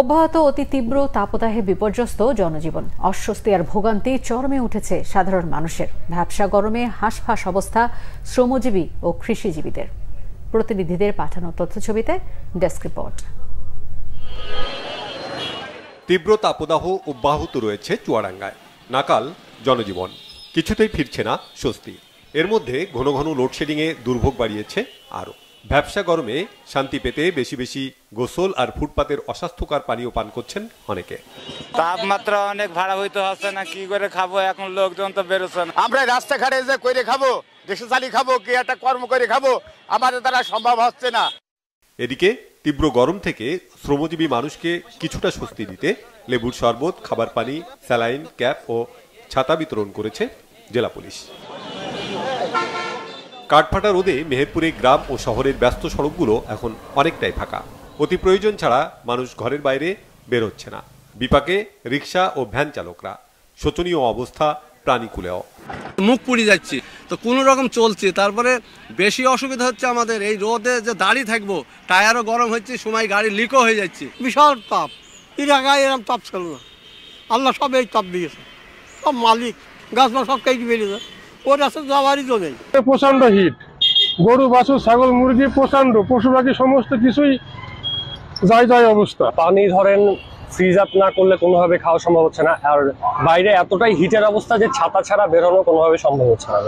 অব্যাহত অতি তীব্র তাপদাহে বিপর্যস্ত জনজীবন অস্বস্তি আর ভোগান্তি চরমে উঠেছে সাধারণ মানুষের ভ্যাবসা গরমে হাঁসফাঁস অবস্থা শ্রমজীবী ও কৃষিজীবীদের প্রতিনিধিদের পাঠানো তথ্যছবিতে ডেস্ক রিপোর্ট তীব্র তাপদাহ অব্যাহত রয়েছে চুয়াডাঙ্গায় নাকাল জনজীবন কিছুতেই ফিরছে না স্বস্তি এর মধ্যে ঘন ঘন লোডশেডিংয়ে দুর্ভোগ বাড়িয়েছে আরও ব্যবসা গরমে শান্তি পেতে বেশি বেশি গোসল আর ফুটপাতের অস্বাস্থ্যকর পানীয় পান করছেন অনেকে তাপমাত্রা অনেক ভাড়া হইতে হচ্ছে না কি করে খাবো এখন লোকজন তো বেরোচ্ছে না আমরা রাস্তাঘাটে যে করে খাবো দেশে চালি খাবো কি একটা কর্ম করে খাবো আমাদের দ্বারা সম্ভব হচ্ছে না এদিকে তীব্র গরম থেকে শ্রমজীবী মানুষকে কিছুটা স্বস্তি দিতে লেবুর শরবত খাবার পানি স্যালাইন ক্যাপ ও ছাতা বিতরণ করেছে জেলা পুলিশ কাঠফাটা রোদে মেহেরপুরে গ্রাম ও শহরের ব্যস্ত সড়কগুলো এখন অনেকটাই ফাঁকা অতি প্রয়োজন ছাড়া মানুষ ঘরের বাইরে বেরোচ্ছে না বিপাকে রিক্সা ও ভ্যান চালকরা শোচনীয় অবস্থা প্রাণীকুলেও মুখ পুড়ে যাচ্ছে তো কোনো রকম চলছে তারপরে বেশি অসুবিধা হচ্ছে আমাদের এই রোদে যে দাঁড়িয়ে থাকবো টায়ারও গরম হচ্ছে সময় গাড়ি লিকও হয়ে যাচ্ছে বিশাল তাপ ইরাকায় এরকম তাপ ছিল না আল্লাহ সব এই তাপ দিয়েছে সব মালিক গাছ সব কেটে বেরিয়েছে ওর রাস্তা যাওয়ারই তো নেই প্রচণ্ড হিট গরু বাছুর ছাগল মুরগি প্রচণ্ড পশু পাখি সমস্ত কিছুই যায় যায় অবস্থা পানি ধরেন ফ্রিজ আপ না করলে কোনোভাবে খাওয়া সম্ভব হচ্ছে না আর বাইরে এতটাই হিটের অবস্থা যে ছাতা ছাড়া বেরোনো কোনোভাবে সম্ভব হচ্ছে না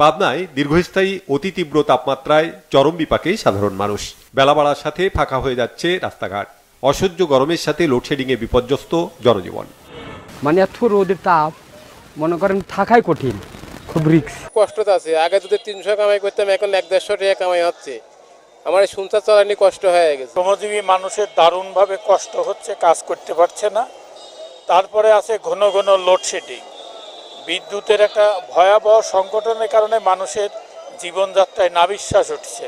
পাবনায় দীর্ঘস্থায়ী অতি তীব্র তাপমাত্রায় চরম বিপাকে সাধারণ মানুষ বেলা বাড়ার সাথে ফাঁকা হয়ে যাচ্ছে রাস্তাঘাট অসহ্য গরমের সাথে লোডশেডিংয়ে বিপর্যস্ত জনজীবন মানে এত রোদের তাপ মনে করেন থাকাই কঠিন খুব রিক্স কষ্ট আছে আগে যদি তিনশো কামাই করতাম এখন এক দেড়শো টাকা কামাই হচ্ছে আমার এই সংসার চালানি কষ্ট হয়ে গেছে শ্রমজীবী মানুষের দারুণভাবে কষ্ট হচ্ছে কাজ করতে পারছে না তারপরে আছে ঘন ঘন লোডশেডিং বিদ্যুতের একটা ভয়াবহ সংগঠনের কারণে মানুষের জীবনযাত্রায় নাবিশ্বাস উঠছে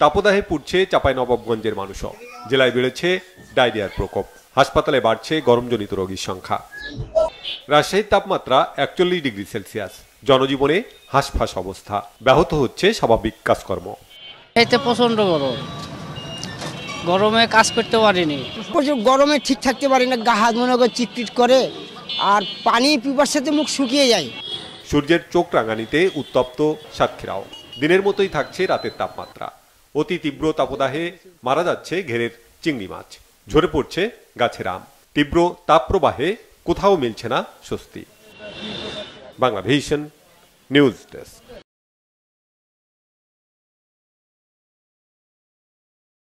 তাপদাহে পুড়ছে চাপাই নবাবগঞ্জের মানুষও জেলায় বেড়েছে ডায়রিয়ার প্রকোপ হাসপাতালে বাড়ছে গরমজনিত রোগীর সংখ্যা রাজশাহীর তাপমাত্রা একচল্লিশ ডিগ্রি সেলসিয়াস জনজীবনে হাঁসফাঁস অবস্থা ব্যাহত হচ্ছে স্বাভাবিক কাজকর্ম এতে প্রচণ্ড গরম গরমে কাজ করতে পারিনি প্রচুর গরমে ঠিক থাকতে পারি না গা হাত মনে চিটচিট করে আর পানি পিপার সাথে মুখ শুকিয়ে যায় সূর্যের চোখ রাঙানিতে উত্তপ্ত সাতক্ষীরাও দিনের মতোই থাকছে রাতের তাপমাত্রা অতি তীব্র তাপদাহে মারা যাচ্ছে ঘেরের চিংড়ি মাছ ঝরে পড়ছে গাছের আম তীব্র তাপ প্রবাহে কোথাও মিলছে না স্বস্তি বাংলা ভিশন নিউজ ডেস্ক